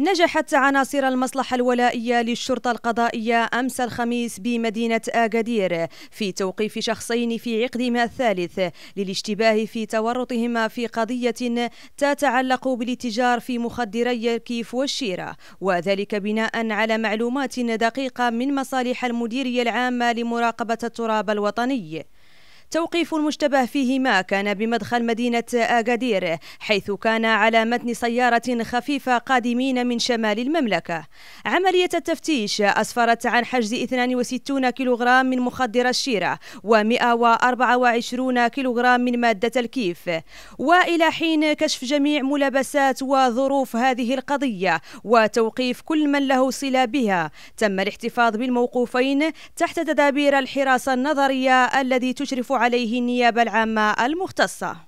نجحت عناصر المصلحة الولائية للشرطة القضائية أمس الخميس بمدينة آغادير في توقيف شخصين في عقدهما الثالث للاشتباه في تورطهما في قضية تتعلق بالاتجار في مخدري الكيف والشيرة وذلك بناء على معلومات دقيقة من مصالح المديرية العامة لمراقبة التراب الوطني توقيف المشتبه فيه ما كان بمدخل مدينة أكادير حيث كان على متن سيارة خفيفة قادمين من شمال المملكة عملية التفتيش أسفرت عن حجز 62 كيلوغرام من مخدر الشيرة و124 كيلوغرام من مادة الكيف وإلى حين كشف جميع ملابسات وظروف هذه القضية وتوقيف كل من له صلة بها تم الاحتفاظ بالموقوفين تحت تدابير الحراسة النظرية الذي تشرف عليه النيابة العامة المختصة